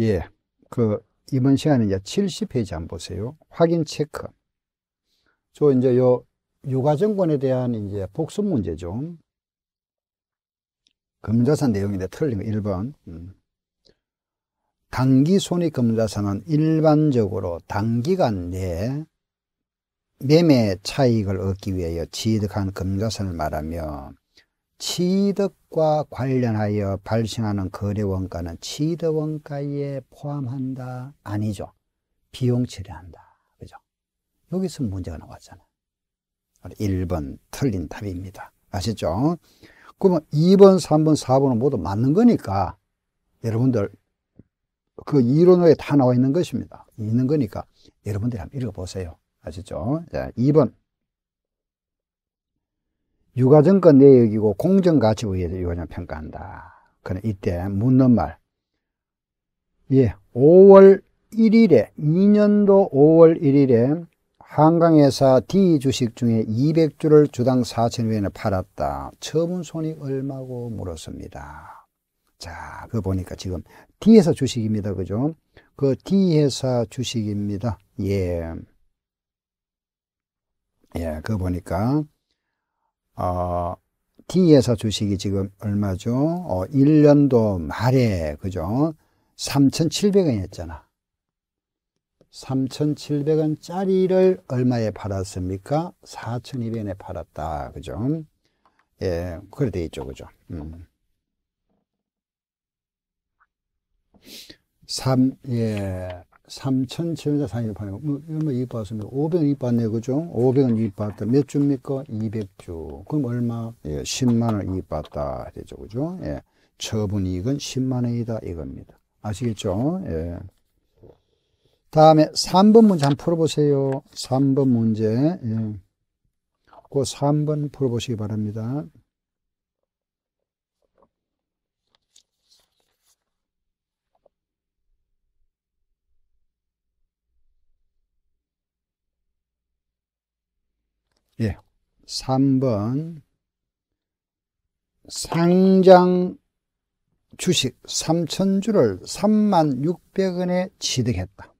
예. 그, 이번 시간에 이제 70페이지 안 보세요. 확인 체크. 저 이제 요, 유가정권에 대한 이제 복습 문제죠. 금자산 내용인데 틀린 거 1번. 음. 단기 손익 금자산은 일반적으로 단기간 내에 매매 차익을 얻기 위하여 취득한 금자산을 말하며 취득과 관련하여 발생하는 거래 원가는 취득 원가에 포함한다? 아니죠. 비용 처리한다. 그죠? 여기서 문제가 나왔잖아요. 1번 틀린 답입니다. 아시죠? 그러면 2번, 3번, 4번은 모두 맞는 거니까 여러분들 그 이론에 다 나와 있는 것입니다. 있는 거니까 여러분들이 한번 읽어보세요. 아시죠? 2번. 유가정권 내역이고 공정가치에 의해서 유가정 평가한다. 그는 이때 묻는 말. 예, 5월 1일에 2년도 5월 1일에 한강회사 D 주식 중에 200주를 주당 4천 원에 팔았다. 처분 손이 얼마고 물었습니다. 자, 그 보니까 지금 D 회사 주식입니다. 그죠? 그 D 회사 주식입니다. 예. 예, 그 보니까 어, D에서 주식이 지금 얼마죠? 어, 1년도 말에 그죠? 3,700원이었잖아. 3,700원짜리를 얼마에 팔았습니까? 4,200원에 팔았다. 그죠? 예, 그래 돼 있죠. 그죠? 음. 3, 예, 삼천 제우자 상입하고 뭐, 얼마 이익받습니다 500원 이익받네 그죠? 500원 이익받다. 몇 주입니까? 200주. 그럼 얼마? 예, 10만원 이익받다. 되죠. 그죠? 예. 처분 이익은 10만원이다. 이겁니다. 아시겠죠? 예. 다음에 3번 문제 한번 풀어보세요. 3번 문제. 예. 그 3번 풀어보시기 바랍니다. 예. 3번 상장 주식 3천주를 3만 6 0원에 취득했다.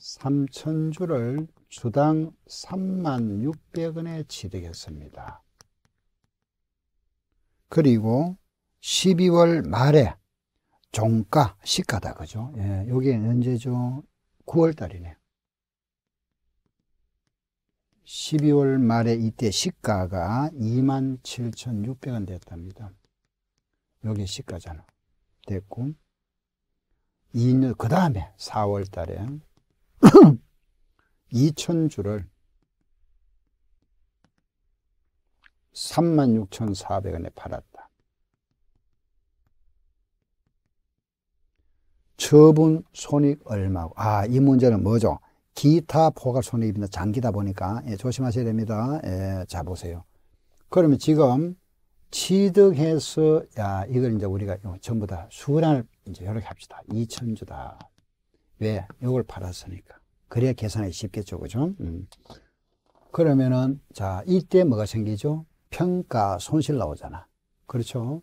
3천주를 주당 3만 6 0원에 취득했습니다. 그리고 12월 말에 종가 시가다 그죠? 예, 요게 언제죠? 9월 달이네 12월 말에 이때 시가가 27,600원 됐답니다. 여기 시가잖아. 됐고 2년 그 다음에 4월 달에 2,000주를 36,400원에 팔았다. 처분 손익 얼마고 아이 문제는 뭐죠? 기타 포괄 손해입니다. 장기다 보니까 예, 조심하셔야 됩니다. 예, 자 보세요. 그러면 지금 취득해서 야 이걸 이제 우리가 전부 다 수란을 이제 이렇게 합시다. 2천 주다. 왜? 이걸 팔았으니까. 그래야 계산하기 쉽겠죠, 그죠? 음. 그러면은 자 이때 뭐가 생기죠? 평가 손실 나오잖아. 그렇죠?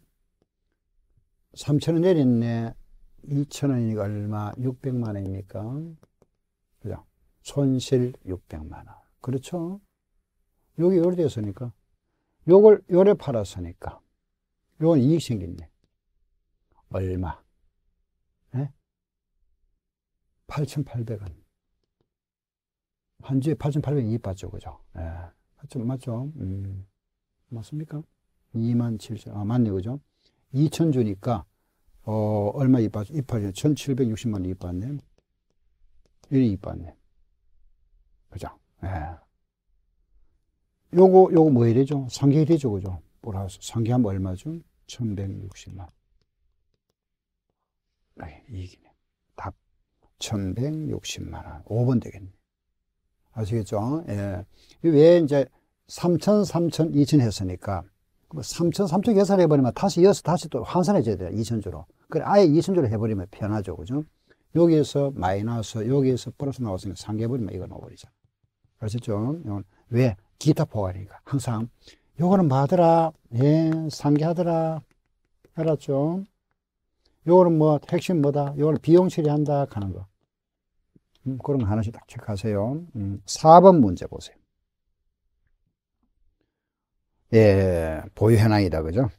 3천 원 내렸네. 2천 원이니까 얼마? 600만 원입니까? 손실 600만 원. 그렇죠? 여기 요래됐으니까 요걸 요래 팔았으니까 요건 이익 생겼네. 얼마? 네? 8,800원. 한 주에 8,800원 이익 받죠, 그죠? 예. 네. 맞죠? 맞죠? 음. 맞습니까? 2만 7천, 아, 맞네, 그죠? 2천 주니까, 어, 얼마 이익 받죠? 이익 받죠? 1,760만 원 이익 받네. 이익 받네. 그죠? 예. 요거, 요거 뭐에 되죠? 상계 되죠, 그죠? 보라스. 상계하면 얼마죠? 1160만. 네, 이익이네. 답. 1160만원. 5번 되겠네. 아시겠죠? 예. 왜 이제 3천, 3천, 2천 했으니까 3천, 3천 계산해버리면 다시 이어서 다시 또 환산해줘야 돼요. 2천주로. 그래, 아예 2천주로 해버리면 편하죠. 그죠? 여기에서 마이너스, 여기에서 플러스 나왔으니까 상계해버리면 이거 나와버리잖아. 아셨죠? 왜? 기타 포괄이니까. 항상. 요거는 마더라. 예, 상기하더라. 알았죠? 요거는 뭐, 핵심 뭐다? 요거는 비용 처리한다. 하는 거. 음, 그런 거 하나씩 딱 체크하세요. 음, 4번 문제 보세요. 예, 보유 현황이다. 그죠?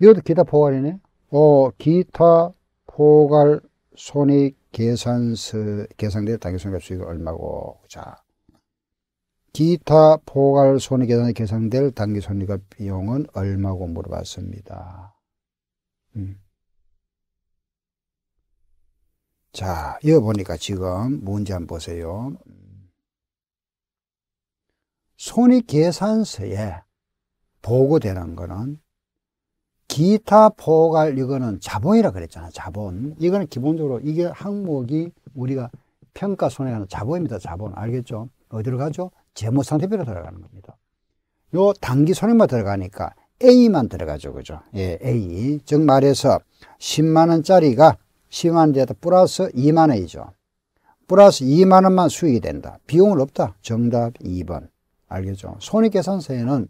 이것도 기타 포괄이네. 어, 기타 포괄 손익 계산서, 계산될 당기손해가 수익은 얼마고, 자. 기타 포괄손익 계산에 계산될 단기손익가 비용은 얼마고 물어봤습니다. 음. 자, 이거 보니까 지금 문제 한번 보세요. 손익 계산서에 보고되는 거는 기타 포괄 이거는 자본이라 그랬잖아 자본 이거는 기본적으로 이게 항목이 우리가 평가 손해가는 자본입니다 자본 알겠죠 어디로 가죠 재무상태표로 들어가는 겁니다 요 단기 손익만 들어가니까 A만 들어가죠 그죠 예 A 즉 말해서 10만원짜리가 10만원에다 플러스 2만원이죠 플러스 2만원만 수익이 된다 비용은 없다 정답 2번 알겠죠 손익계산서에는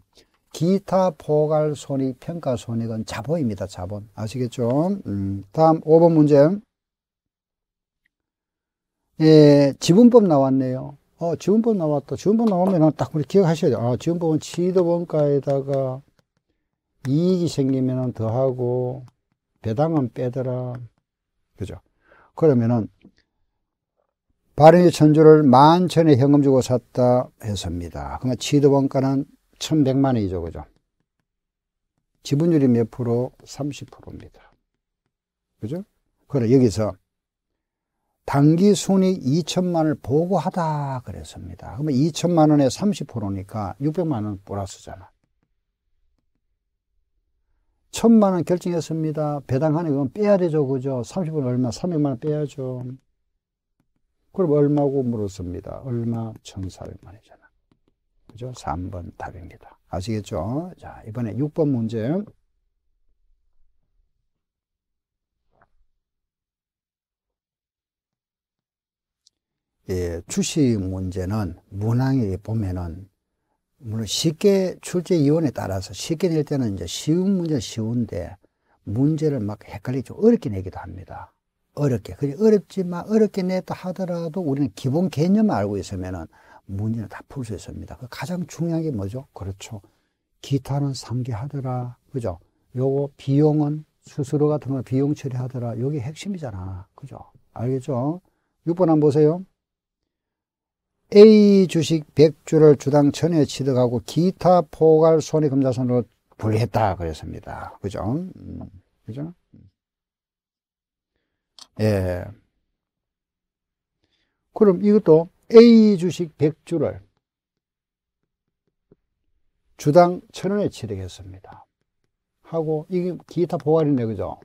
기타 포괄 손익 평가 손익은 자본입니다. 자본. 아시겠죠? 음, 다음 5번 문제. 예, 지분법 나왔네요. 어, 지분법 나왔다. 지분법 나오면 딱 우리 기억하셔야 돼요. 아, 지분법은 취득원가에다가 이익이 생기면 더하고 배당은 빼더라. 그죠? 그러면은 발행의 천주를 만천에 현금 주고 샀다 해서입니다. 그러니 취득원가는 1100만 원이죠. 그죠? 지분율이 몇 프로? 30%입니다. 그죠? 그래 여기서 단기 순이 2천만 원을 보고하다 그랬습니다. 그러면 2천만 원에 30%니까 600만 원 플러스잖아. 천만 원 결정했습니다. 배당하니 건 빼야 되죠. 그죠? 30% 얼마? 300만 원 빼야죠. 그럼 얼마고 물었습니다. 얼마? 1,400만 원이죠. 그죠? 3번 답입니다. 아시겠죠? 자, 이번에 6번 문제. 예, 출시 문제는 문항에 보면은 물론 쉽게 출제위원에 따라서 쉽게 낼 때는 이제 쉬운 문제 쉬운데 문제를 막 헷갈리죠. 어렵게 내기도 합니다. 어렵게. 그 어렵지만 어렵게 냈다 하더라도 우리는 기본 개념을 알고 있으면은 문의를 다풀 수 있습니다. 그 가장 중요한 게 뭐죠? 그렇죠. 기타는 상기하더라. 그죠? 요거 비용은 스스로 같은 거 비용 처리하더라. 요게 핵심이잖아. 그죠? 알겠죠? 6번 한번 보세요. A 주식 100주를 주당 천에 취득하고 기타 포괄 손해금자손으로 분리했다 그랬습니다. 그죠? 음, 그죠? 예. 그럼 이것도 A 주식 100주를 주당 천원에 취득했습니다. 하고 이게 기타 보관이네 그죠?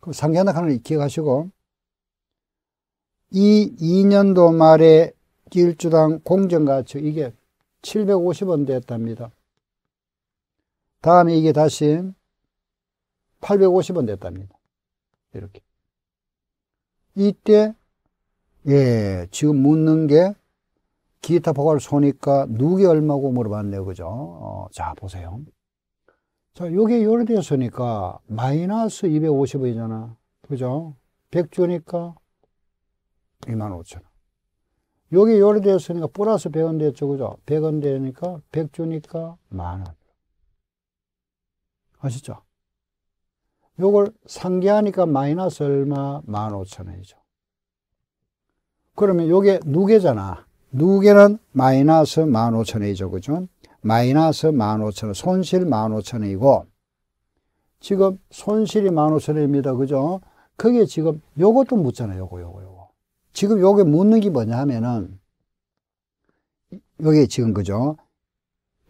그럼 상계나 하는 기억하시고 이 2년도 말에 1주당 공정가치 이게 750원 됐답니다. 다음에 이게 다시 850원 됐답니다. 이렇게. 이때 예, 지금 묻는 게 기타 포괄 소니까 누게 얼마고 물어봤네요. 그죠? 어, 자, 보세요. 자, 요게 요래 되었으니까 마이너스 250원이잖아. 그죠? 100주니까 25,000원. 요게 요래 되었으니까 플러스 100원 됐죠. 그죠? 100원 되니까 100주니까 만원. 아시죠? 요걸 상계하니까 마이너스 얼마? 15,000원이죠. 그러면 요게 누계잖아. 누계는 마이너스 1 5 0원이죠 그죠? 마이너스 1 5 0원 손실 1 5 0원이고 지금 손실이 1 5 0원입니다 그죠? 그게 지금 요것도 묻잖아요. 거 요거 요거. 지금 요게 묻는 게 뭐냐 하면은 요게 지금 그죠?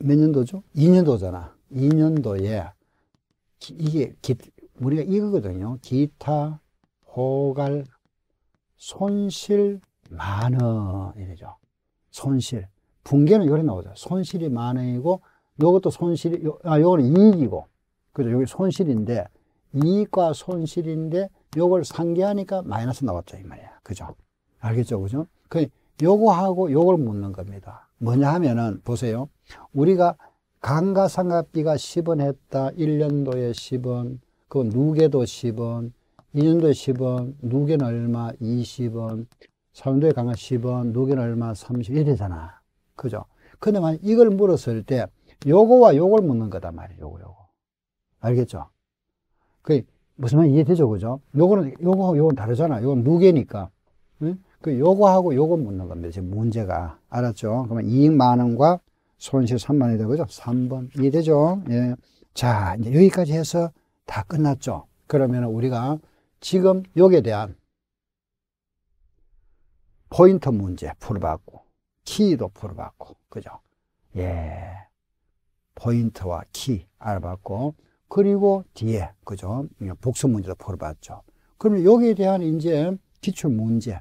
몇 년도죠? 2년도잖아. 2년도에 기, 이게 기, 우리가 이거거든요. 기타, 포괄, 손실, 만원 이래죠. 손실. 붕괴는 요래 나오죠. 손실이 만 원이고 이것도 손실이 아 요거는 이익이고. 그죠? 여기 손실인데 이익과 손실인데 요걸 상기하니까 마이너스 나왔죠, 이 말이야. 그죠? 알겠죠? 그죠? 그 요거하고 요걸 묻는 겁니다. 뭐냐 하면은 보세요. 우리가 강가상각비가 10원 했다. 1년도에 10원, 그건 누계도 10원, 2년도에 10원, 누계는 얼마? 20원, 사원도에 강한 10원, 녹이는 얼마 31이잖아. 그죠? 근데 만 이걸 물었을 때 요거와 요걸 묻는 거다 말이에요. 요거 요거. 알겠죠? 그 무슨 말 이해되죠? 그죠? 요거는 요거 요건 다르잖아. 요건 누개니까. 응? 그 요거하고 요거 묻는 겁니다. 지금 문제가. 알았죠? 그러면 이익 만 원과 손실 3만 원이다. 그죠? 3번. 이해되죠? 예. 자, 이제 여기까지 해서 다 끝났죠? 그러면 우리가 지금 요에 대한 포인트 문제 풀어봤고 키도 풀어봤고 그죠? 예 포인트와 키 알아봤고 그리고 뒤에 그죠? 복수 문제도 풀어봤죠. 그러면 여기에 대한 이제 기출 문제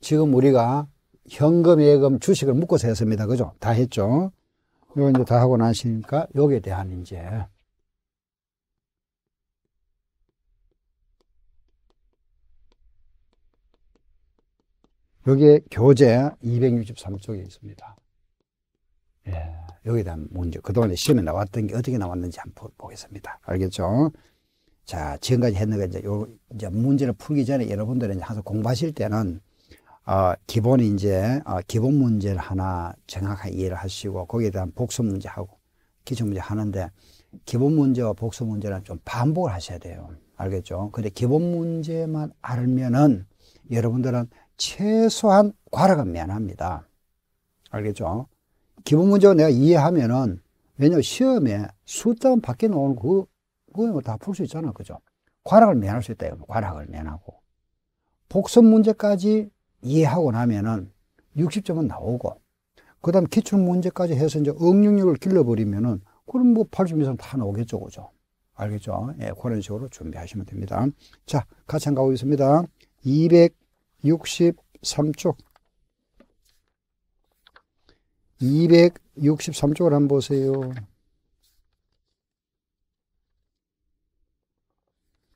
지금 우리가 현금, 예금, 주식을 묶어서 했습니다. 그죠? 다 했죠? 이거 이제 다 하고 나시니까 여기에 대한 이제 여기에 교재 263쪽에 있습니다. 예, 여기에 대한 문제, 그동안에 시험에 나왔던 게 어떻게 나왔는지 한번 보겠습니다. 알겠죠? 자, 지금까지 했는 게 이제 요, 이제 문제를 풀기 전에 여러분들은 항상 공부하실 때는, 어, 기본 이제, 어, 기본 문제를 하나 정확하게 이해를 하시고, 거기에 대한 복수 문제하고, 기출 문제 하는데, 기본 문제와 복수 문제는 좀 반복을 하셔야 돼요. 알겠죠? 근데 기본 문제만 알면은, 여러분들은 최소한 과락하면 합니다. 알겠죠? 기본 문제 내가 이해하면은 왜냐 시험에 수단 밖에 나오는 그 그거 뭐 다풀 수 있잖아, 그죠? 과락을 면할 수 있다, 이거 뭐 과락을 면하고 복선 문제까지 이해하고 나면은 60점은 나오고 그다음 기출 문제까지 해서 이제 응용력을 길러버리면은 그럼 뭐 80 이상 다 나오겠죠, 그죠? 알겠죠? 예, 그런 식으로 준비하시면 됩니다. 자, 같이 한번 가보겠습니다. 200 263쪽 263쪽을 한번 보세요.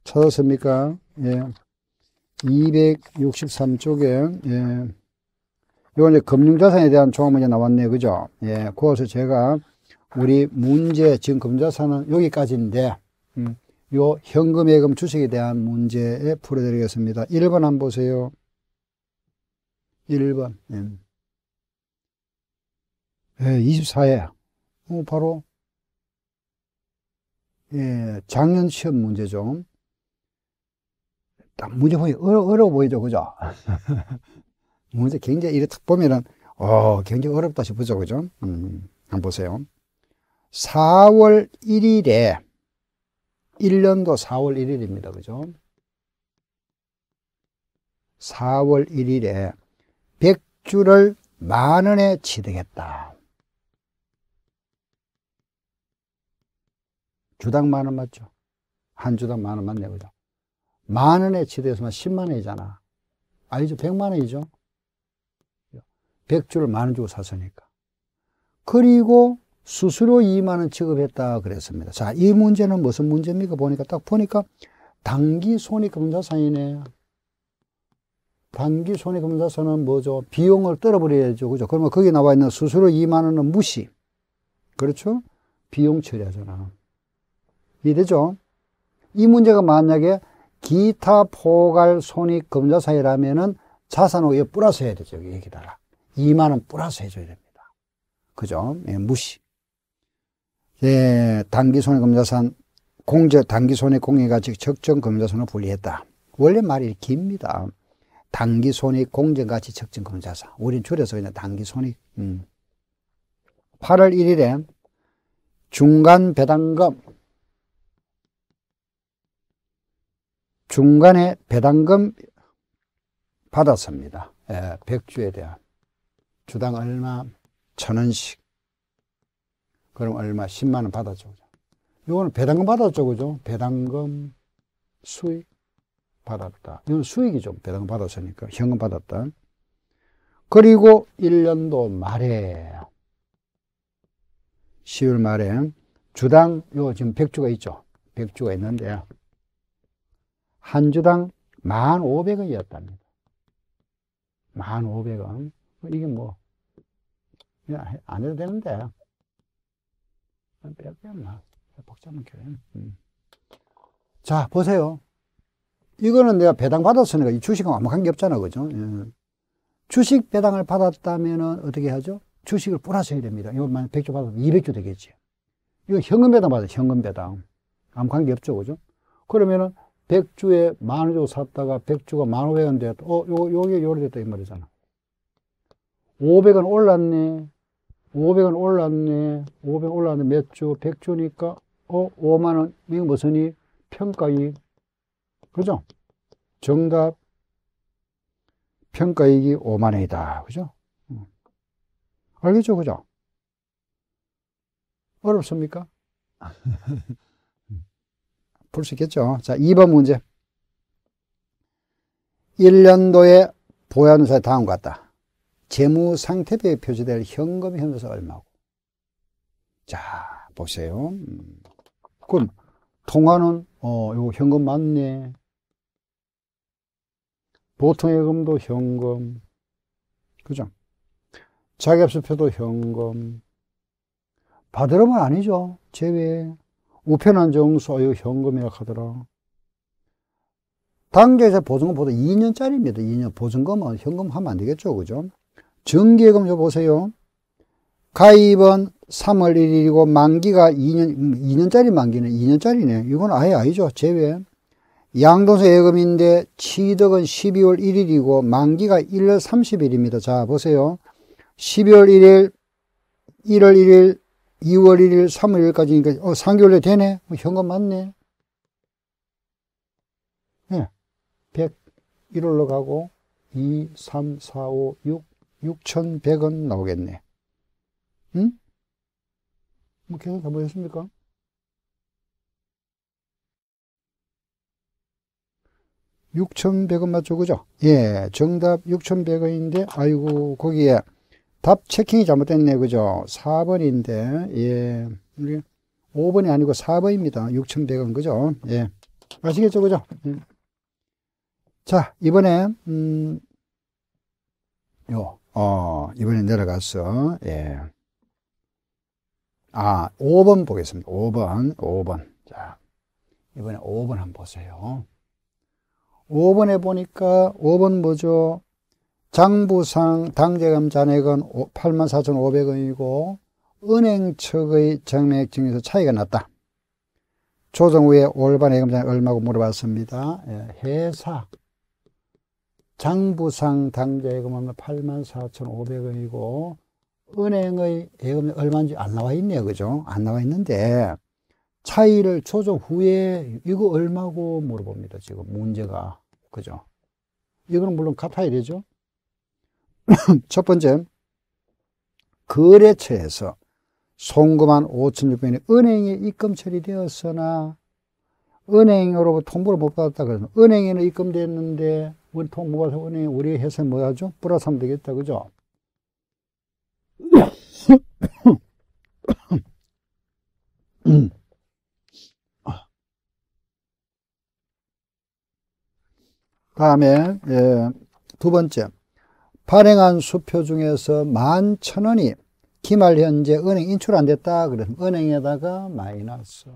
찾았습니까? 예. 263쪽에 예. 이건 이제 금융자산에 대한 종합문제 나왔네요. 그죠? 예. 그래서 제가 우리 문제 지금 금자산은 여기까지인데 음, 요 현금 예금 주식에 대한 문제에 풀어드리겠습니다. 1번 한번 보세요. 1번. 음. 예, 24회. 예, 어, 바로, 예, 작년 시험 문제죠. 딱 문제 보니 어려, 어려 보이죠, 그죠? 문제 굉장히 이렇게 보면은, 어, 굉장히 어렵다 싶죠, 그죠? 음, 한번 보세요. 4월 1일에, 1년도 4월 1일입니다, 그죠? 4월 1일에 줄을만 원에 취득했다. 주당 만원 맞죠? 한 주당 만 원만 내보자. 만 원에 취득해서만 1만 원이잖아. 아니죠. 1만 원이죠. 1 0 0만원 주고 샀으니까. 그리고 수수료 2만 원 지급했다 그랬습니다. 자, 이 문제는 무슨 문제입니까? 보니까 딱 보니까 단기 손익금자산이네. 단기 손해검사자는 뭐죠? 비용을 떨어버려야죠. 그죠? 그러면 거기 나와 있는 수수료 2만 원은 무시. 그렇죠? 비용 처리하잖아. 이해되죠? 이 문제가 만약에 기타 포괄 손익 금자사이라면은 자산 오에 플러스 해야 되죠. 얘기다라. 2만 원 플러스 해줘야 됩니다. 그죠? 예, 무시. 예, 단기 손익 금자산 공제 단기 손익 공유가 즉 적정 금자산으로 분리했다. 원래 말이 깁니다. 단기 손익 공정가치 측정 검사사. 우린 줄여서 그냥 단기 손익. 음. 8월 1일에 중간 배당금 중간에 배당금 받았습니다. 예, 0주에 대한 주당 얼마 천 원씩 그럼 얼마 1 0만원받아주고죠 이거는 배당금 받아주고죠 배당금 수익 받았다. 이건 수익이 좀 배당 받았으니까 현금 받았다. 그리고 1년도 말에 10월 말에 주당 요 지금 백주가 있죠. 백주가 있는데 한 주당 1,500원이었답니다. 1,500원. 이게 뭐, 안 해도 되는데. 빼야 아, 빼야 뭐. 복잡한 교회. 음. 자, 보세요. 이거는 내가 배당 받았으니까 이주식은 아무 관계 없잖아, 그죠? 예. 주식 배당을 받았다면은 어떻게 하죠? 주식을 뿌라셔야 됩니다. 이거 만 100주 받으면 200주 되겠지. 이거 현금 배당 받아요, 현금 배당. 아무 관계 없죠, 그죠? 그러면은 100주에 만 원 주고 샀다가 100주가 만 오백 원 됐다. 어, 요, 요게 요래 됐다, 이 말이잖아. 500원 올랐네. 500원 올랐네. 500원 올랐는몇 주? 100주니까, 어, 5만원. 이거 무슨이? 평가이익. 그죠? 정답 평가이이 5만 원이다. 그죠? 음. 알겠죠? 그죠? 어렵습니까? 음. 풀수 있겠죠? 자, 2번 문제. 1년도에 보유사의 다음과 같다. 재무 상태표에 표시될 현금 현수사 얼마고. 자, 보세요. 음. 그럼 통화는 어, 요 현금 맞네. 보통의 금도 현금 그죠? 자기수표도 현금 받으러면 아니죠 제외 우편한 정수 이거 현금이라고 하더라 단계에서 보증금 보다 2년짜리입니다 2년 보증금은 현금 하면 안 되겠죠 그죠? 정기예금 좀 보세요 가입은 3월 1일이고 만기가 2년, 2년짜리 만기는 2년짜리네 이건 아예 아니죠 제외 양도세 예금인데 취득은 12월 1일이고 만기가 1월 30일입니다. 자 보세요. 12월 1일, 1월 1일, 2월 1일, 3월 1일까지니까 어 3개월에 되네. 뭐 현금 맞네. 네. 예. 1 0 1월로 가고 2, 3, 4, 5, 6, 6,100원 나오겠네. 응? 뭐 계산 다 보셨습니까? 6,100원 맞죠? 그죠? 예, 정답 6,100원인데, 아이고, 거기에 답 체킹이 잘못됐네. 그죠? 4번인데, 예, 5번이 아니고 4번입니다. 6,100원. 그죠? 예. 아시겠죠? 그죠? 예. 자, 이번에, 음, 요, 어, 이번에 내려갔어. 예. 아, 5번 보겠습니다. 5번, 5번. 자, 이번에 5번 한번 보세요. 5번에 보니까 5번 뭐죠? 장부상 당제금 잔액은 84,500원이고 은행 측의 정액 중에서 차이가 났다. 조정 후에 올반 예금 잔액 얼마고 물어봤습니다. 예, 회사 장부상 당제금은 84,500원이고 은행의 예금이 얼마인지 안 나와 있네요. 그죠? 안 나와 있는데 차이를 조정 후에 이거 얼마고 물어봅니다. 지금 문제가 그죠? 이거는 물론 갚아야 되죠. 첫 번째, 거래처에서 송금한 5,600원이 은행에 입금 처리되었으나 은행으로 통보를 못 받았다 그러죠. 은행에는 입금됐는데 우리 통보 받아서 은행 우리 회사 뭐 하죠? 플러스 되겠다 그죠? 다음에 예, 두 번째 발행한 수표 중에서 만 천 원이 기말 현재 은행 인출 안 됐다 그러 은행에다가 마이너스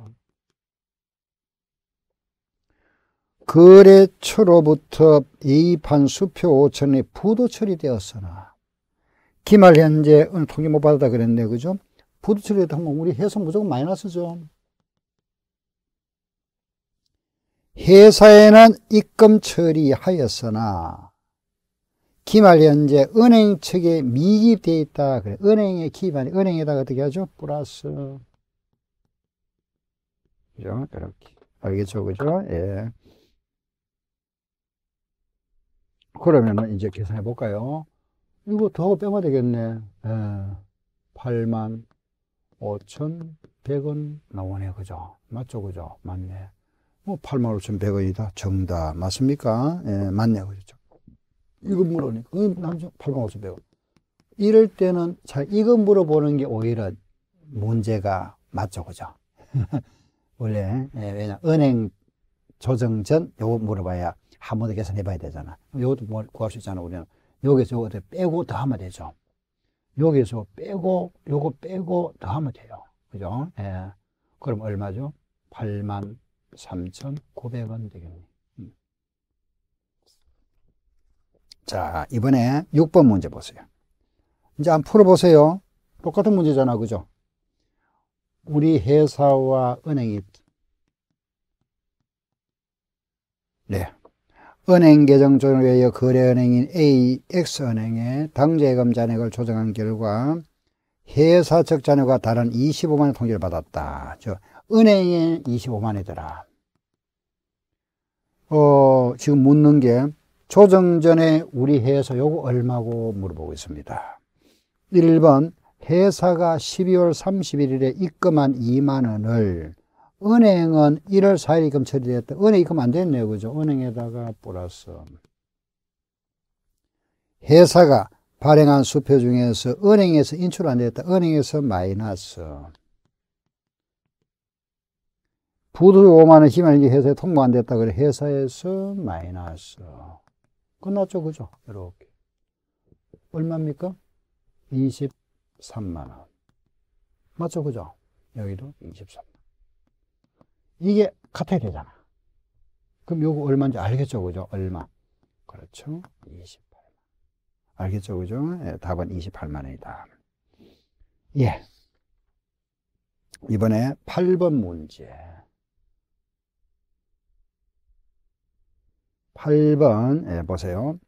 거래처로부터 이입한 수표 5천이 부도 처리되었으나 기말 현재 오늘 통계 못 받았다 그랬네 그죠? 부도 처리됐다면 우리 해석 무조건 마이너스죠. 회사에는 입금 처리하였으나 기말 현재 은행 측에 미입되어 있다. 그래. 은행에 기반 은행에다가 어떻게 하죠? 플러스 그죠? 이렇게 알겠죠? 그죠? 예. 그러면은 이제 계산해 볼까요? 이거 더하고 빼면 되겠네. 예. 8 5 100원 나오네. 그죠? 맞죠? 그죠? 맞네. 뭐8 5 100원이다. 정답. 맞습니까? 예, 맞냐고. 그죠 이거 물어보니까, 남자 8 5 100원. 이럴 때는 잘, 이거 물어보는 게 오히려 문제가 맞죠. 그죠? 원래, 예, 왜냐. 은행 조정 전 요거 물어봐야 한 번 더 계산해 봐야 되잖아. 요것도 뭐 구할 수 있잖아. 우리는. 여기서 요거 빼고 더 하면 되죠. 여기서 빼고, 요거 빼고 더 하면 돼요. 그죠? 예. 그럼 얼마죠? 8만 3,900원 되겠네. 음. 자, 이번에 6번 문제 보세요. 이제 한 풀어보세요. 똑같은 문제잖아, 그죠? 우리 회사와 은행이 네. 은행 계정 조정 외에 거래은행인 AX은행에 당제예금 잔액을 조정한 결과 회사적 자녀가 다른 25만의 통계를 받았다. 저 은행에 25만이더라. 어, 지금 묻는 게 조정 전에 우리 회사 요거 얼마고 물어보고 있습니다. 1번 회사가 12월 31일에 입금한 2만 원을 은행은 1월 4일 입금 처리됐다. 은행 입금 안 됐네요. 그죠? 은행에다가 플러스 회사가 발행한 수표 중에서 은행에서 인출 안 됐다. 은행에서 마이너스. 부도 5만원 희망이 회사에 통보 안 됐다. 그래 회사에서 마이너스. 끝났죠. 그죠? 이렇게. 얼마입니까? 23만원. 맞죠? 그죠? 여기도 23만원. 이게 같아야 되잖아. 그럼 요거 얼마인지 알겠죠? 그죠? 얼마. 그렇죠? 20. 알겠죠? 그죠? 예, 답은 28만 원이다. 예. 이번에 8번 문제. 8번 예, 보세요.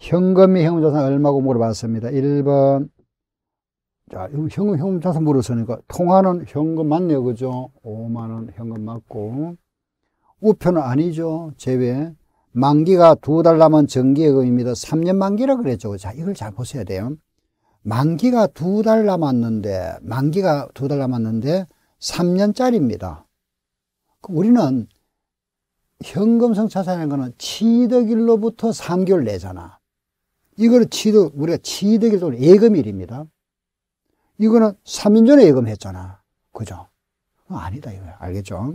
현금 이 현금자산 얼마고 물어봤습니다. 1번 자, 현금 현금자산 물었으니까 통화는 현금 맞네요. 그죠? 5만원 현금 맞고 우표는 아니죠. 제외 만기가 두 달 남은 정기예금입니다. 3년 만기라 그랬죠. 자, 이걸 잘 보셔야 돼요. 만기가 두 달 남았는데, 만기가 두 달 남았는데, 3년짜리입니다. 그 우리는 현금성 자산이라는 거는 취득일로부터 3개월 내잖아. 이거를 취득, 우리가 취득일도 예금일입니다. 이거는 3년 전에 예금했잖아. 그죠? 어, 아니다, 이거 알겠죠?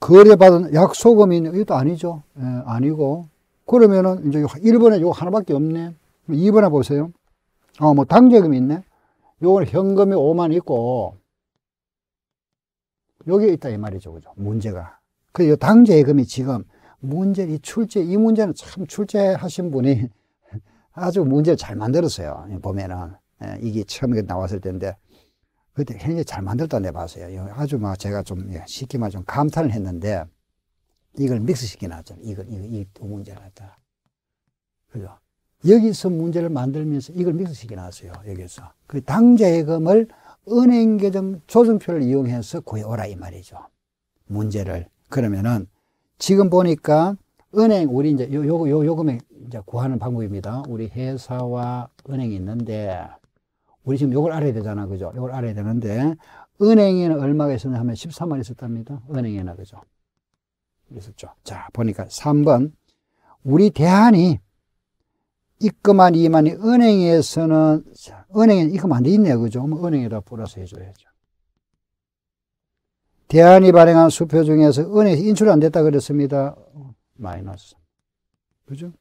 거래받은 약소금이 이것도 아니죠. 예, 아니고. 그러면은 이제 1번에 요거 하나밖에 없네. 2번에 보세요. 어, 뭐 당제금이 있네. 요건 현금이 5만 있고 여기 있다 이 말이죠. 그죠? 문제가. 그래 당제금이 지금 문제 이 출제 이 문제는 참 출제하신 분이 아주 문제를 잘 만들었어요. 보면은 예, 이게 처음에 나왔을 때인데 그때 굉장히 잘 만들다 내봤어요. 예, 아주 막 제가 좀 예, 쉽게 말좀 감탄을 했는데 이걸 믹스시켜 놨죠. 이걸, 이두 문제를 갖다. 그죠? 여기서 문제를 만들면서 이걸 믹스시켜 놨어요. 여기서. 그 당좌예금을 은행 계정 조정표를 이용해서 구해오라 이 말이죠. 문제를. 그러면은 지금 보니까 은행 우리 이제 요, 요 요금에 이제 구하는 방법입니다. 우리 회사와 은행이 있는데 우리 지금 이걸 알아야 되잖아. 그죠? 이걸 알아야 되는데, 은행에는 얼마가 있었냐 하면 13만 있었답니다. 은행에는. 그죠? 있었죠. 자, 보니까 3번. 우리 대안이 입금한 이만이 은행에서는, 은행에 입금 안돼 있네요. 그죠? 그럼 은행에다 플러스 해줘야죠. 대안이 발행한 수표 중에서 은행에서 인출 안 됐다 그랬습니다. 마이너스. 그죠?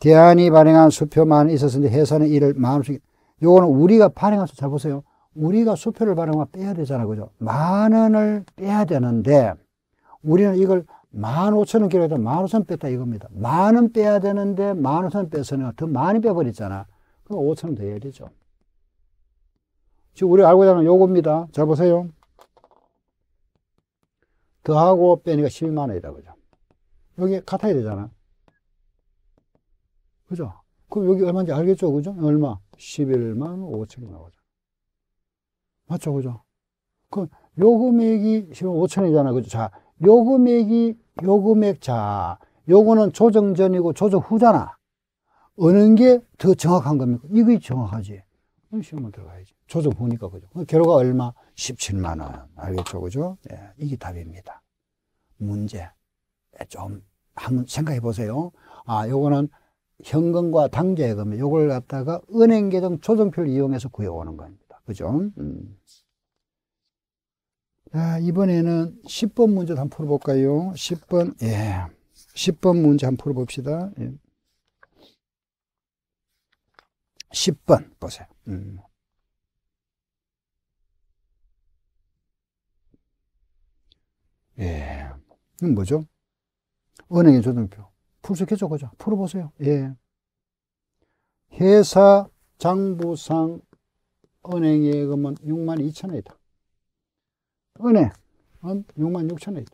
대안이 발행한 수표만 있었는데 회사는 이를 마음속에 요거는 우리가 반응해서 잘 보세요. 우리가 수표를 반응하면 빼야 되잖아. 요 그죠? 만 원을 빼야 되는데 우리는 이걸 만 오천 원 기록해도 만 오천 원 뺐다 이겁니다. 만 원 빼야 되는데 만 오천 원뺐으서는더 많이 빼버렸잖아. 그럼 오천 원 더해야 되죠. 지금 우리가 알고 있는 요겁니다. 잘 보세요. 더하고 빼니까 12만 원이다. 그죠? 여기 같아야 되잖아. 그죠? 그럼 여기 얼마인지 알겠죠? 그죠? 얼마? 11만 5천이 나오죠. 맞죠, 그죠? 그, 요 금액이 5천이잖아, 그죠? 자, 요 금액이, 요 금액, 자, 요거는 조정 전이고 조정 후잖아. 어느 게 더 정확한 겁니까? 이게 정확하지. 시험을 들어가야지. 조정 후니까, 그죠? 그 결과 얼마? 17만원. 알겠죠, 그죠? 예, 이게 답입니다. 문제. 좀, 한번 생각해 보세요. 아, 요거는 현금과 당좌예금 요걸 갖다가 은행 계정 조정표를 이용해서 구해오는 겁니다. 그죠? 음. 자, 이번에는 10번 문제 한번 풀어볼까요? 10번, 예. 10번 문제 한번 풀어봅시다. 예. 10번 보세요. 음. 예. 이건 뭐죠? 은행의 조정표. 분석해줘 보자. 풀어보세요. 예. 회사 장부상 은행 예금은 6만 2천 원이다. 은행은 6만 6천 원이다.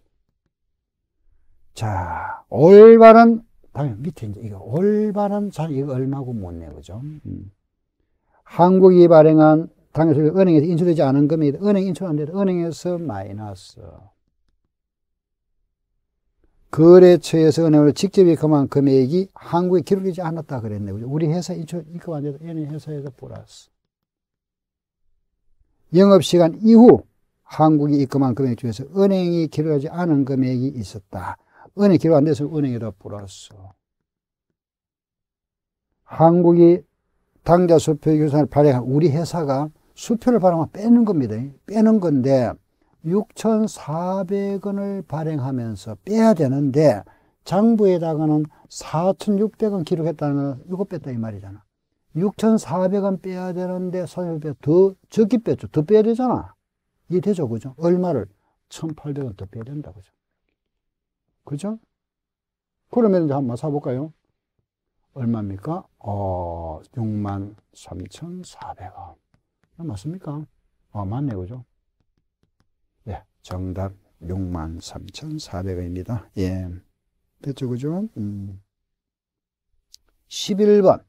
자, 올바른, 당연 밑에 이제 이거 올바른 잘 이거 얼마고 못 내고죠. 음. 한국이 발행한 당연히 은행에서 인출되지 않은 금액이 은행 인출 안돼 은행에서 마이너스. 거래처에서 은행을 직접 입금한 금액이 한국에 기록되지 않았다 그랬네. 우리 회사 입금한 데도 얘네 회사에서 보라스. 영업시간 이후 한국이 입금한 금액 중에서 은행이 기록하지 않은 금액이 있었다. 은행 기록 안 돼서 은행에다 보라스. 한국이 당좌 수표 유산을 발행한 우리 회사가 수표를 발행하면 빼는 겁니다. 빼는 건데 6,400원을 발행하면서 빼야 되는데 장부에다가는 4,600원 기록했다는 이거 뺐다 이 말이잖아. 6,400원 빼야 되는데 손해배 더 적게 뺐죠. 더 빼야 되잖아. 이해되죠? 그죠? 얼마를? 1,800원 더 빼야 된다. 그죠? 그죠? 그러면 이제 한번 사볼까요? 얼마입니까? 어, 63,400원. 맞습니까? 아, 맞네, 그죠? 네, 정답 63,400원입니다. 예. 됐죠, 그죠? 음. 11번.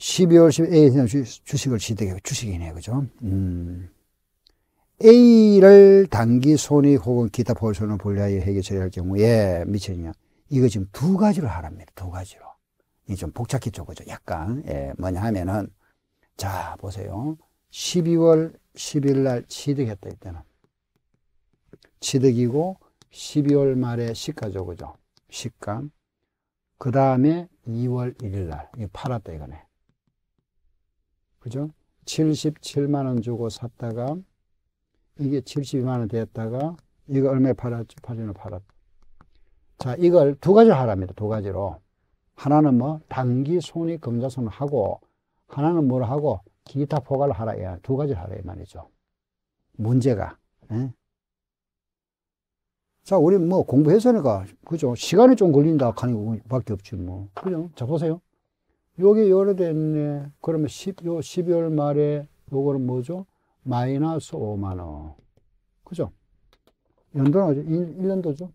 십이월 10, A는 예, 주식을 취득해 주식이네 그죠? 음. A를 단기 손익 혹은 기타 보수는 분리하여 해결 처리할 경우에 예, 미천이냐 이거 지금 두 가지로 하랍니다. 두 가지로. 이좀 복잡했죠. 그죠? 약간, 예, 뭐냐 하면은, 자, 보세요. 12월 10일 날 취득했다, 이때는. 취득이고, 12월 말에 시가죠. 그죠? 시가. 그 다음에 2월 1일 날, 이 팔았다, 이거네. 그죠? 77만원 주고 샀다가, 이게 72만원 됐다가, 이거 얼마에 팔았죠? 팔리는 팔았다. 자, 이걸 두 가지로 하랍니다. 두 가지로. 하나는 뭐 단기 손이 검자손을 하고 하나는 뭘 하고 기타 포괄을 하라 야, 예, 두 가지를 하라 이 말이죠 문제가 에? 예. 자 우리 뭐 공부해서니까 그죠 시간이 좀 걸린다 하는 밖에 없지 뭐 그죠 자 보세요 여기 열에 됐네 그러면 10, 요 12월 말에 요거는 뭐죠 마이너스 5만원 그죠 연도는 1, 1년도죠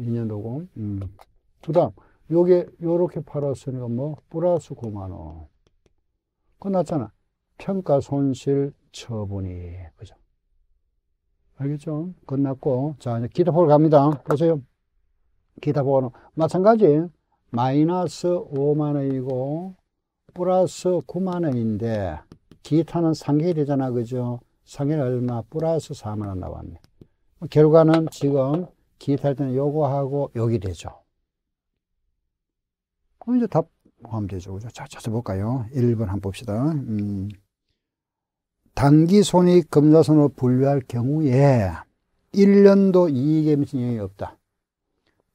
2년도고. 음. 그 다음, 요게, 요렇게 팔았으니까 뭐, 플러스 9만원. 끝났잖아. 평가 손실 처분이. 그죠? 알겠죠? 끝났고. 자, 이제 기타볼 갑니다. 보세요. 기타볼은 마찬가지. 마이너스 5만원이고, 플러스 9만원인데, 기타는 상계 되잖아. 그죠? 상계 얼마? 플러스 4만원 나왔네. 결과는 지금 기입할 때는 요거 하고 여기 되죠. 그럼 이제 답 하면 되죠. 그죠? 자, 찾아볼까요? 1번 한번 봅시다. 음, 단기 손익 금자손으로 분류할 경우에 1년도 이익에 미치는 영향이 없다.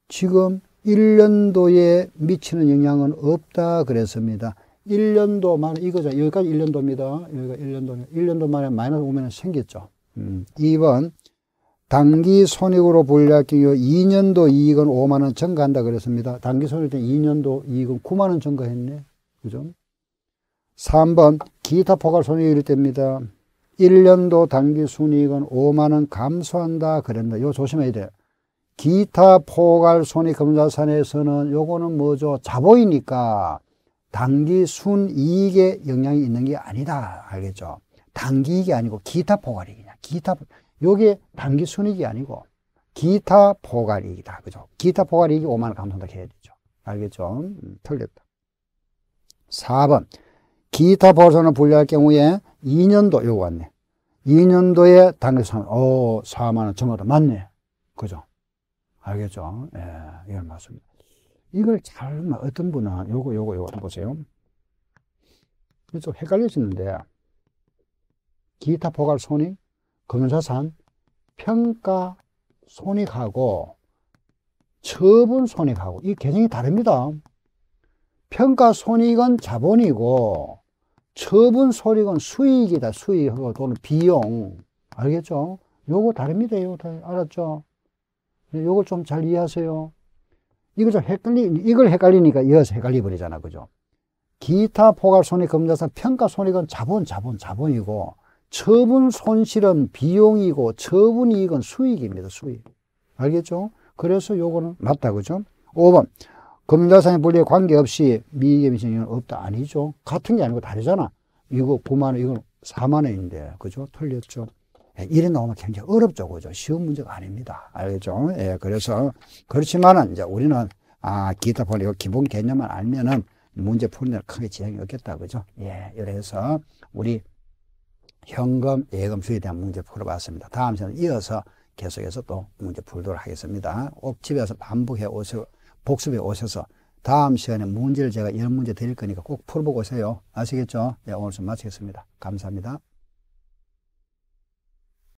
지금 1년도에 미치는 영향은 없다 그랬습니다. 1년도 만 이거죠. 여기까지 1년도입니다. 여기가 1년도. 1년도 만에 마이너스 오면 생겼죠. 음. 2번 단기 손익으로 분류할기 위해 2년도 이익은 5만 원 증가한다 그랬습니다. 단기 손익 때 2년도 이익은 9만 원 증가했네. 그죠? 3번 기타 포괄 손익일 때입니다. 1년도 단기 순이익은 5만 원 감소한다 그랬나데요 조심해야 돼. 기타 포괄 손익 검사산에서는 요거는 뭐죠? 자본이니까 단기 순이익에 영향이 있는 게 아니다. 알겠죠? 단기이익이 아니고 기타 포괄이익이 기타 포괄. 요게 단기 순익이 아니고 기타 포괄이익이다. 그죠? 기타 포괄이익이 5만원 감소한다 해야 되죠. 알겠죠? 음, 틀렸다. 4번. 기타 보선을 분류할 경우에 2년도, 요거 왔네. 2년도에 단기 순, 오, 4만원 정하 맞네. 그죠? 알겠죠? 예, 이건 맞습니다. 이걸 잘, 뭐, 어떤 분은, 요거, 요거, 요거 보세요. 좀 헷갈리시는데, 기타 포괄 손익, 금융자산 평가 손익하고 처분 손익하고 이 개념이 다릅니다. 평가 손익은 자본이고 처분 손익은 수익이다. 수익 또는 비용. 알겠죠? 요거 다릅니다. 요거 다 알았죠? 네, 요걸 좀 잘 이해하세요. 이거 좀 헷갈리, 이걸 헷갈리니까 이어서 헷갈리 버리잖아. 그죠? 기타 포괄 손익, 금자산, 평가 손익은 자본, 자본, 자본이고, 처분 손실은 비용이고 처분 이익은 수익입니다. 수익. 알겠죠? 그래서 요거는 맞다. 그죠? 5번. 금융자산의 분리에 관계없이 미이계미증은 없다. 아니죠. 같은 게 아니고 다르잖아. 이거 9만원, 이건 4만원인데. 그죠? 틀렸죠? 예, 이래 나오면 굉장히 어렵죠. 그죠? 쉬운 문제가 아닙니다. 알겠죠? 예, 그래서, 그렇지만은 이제 우리는, 아, 기타 보리고 기본 개념만 알면은 문제 푸는 크게 지장이 없겠다. 그죠? 예, 이래서 우리 현금 예금 수에 대한 문제 풀어봤습니다. 다음 시간 에 이어서 계속해서 또 문제 풀도록 하겠습니다. 꼭 집에서 반복해 오셔, 복습해 오셔서 다음 시간에 문제를 제가 이런 문제 드릴 거니까 꼭 풀어보고 오세요. 아시겠죠? 네, 오늘 좀 마치겠습니다. 감사합니다.